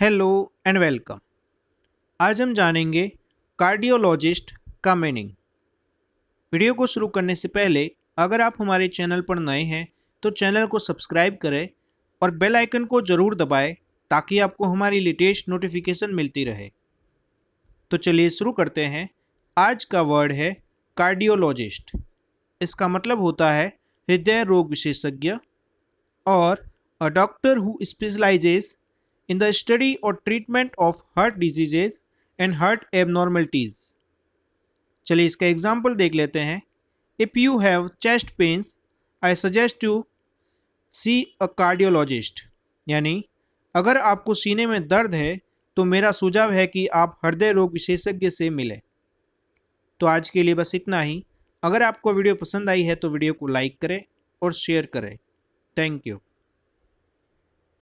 Hello and welcome आज हम जानेंगे कार्डियोलॉजिस्ट का मीनिंग वीडियो को शुरू करने से पहले अगर आप हमारे चैनल पर नए हैं तो चैनल को सब्सक्राइब करें और बेल आइकन को ज़रूर दबाएं ताकि आपको हमारी लेटेस्ट नोटिफिकेशन मिलती रहे तो चलिए शुरू करते हैं आज का वर्ड है कार्डियोलॉजिस्ट इसका मतलब होता है हृदय रोग विशेषज्ञ और a doctor who specialises in the study or treatment of heart diseases and heart abnormalities. चलिए इसका एग्जाम्पल देख लेते हैं if you have chest pains I suggest to see a cardiologist यानी अगर आपको सीने में दर्द है तो मेरा सुझाव है कि आप हृदय रोग विशेषज्ञ से मिलें तो आज के लिए बस इतना ही अगर आपको वीडियो पसंद आई है तो वीडियो को लाइक करें और शेयर करें थैंक यू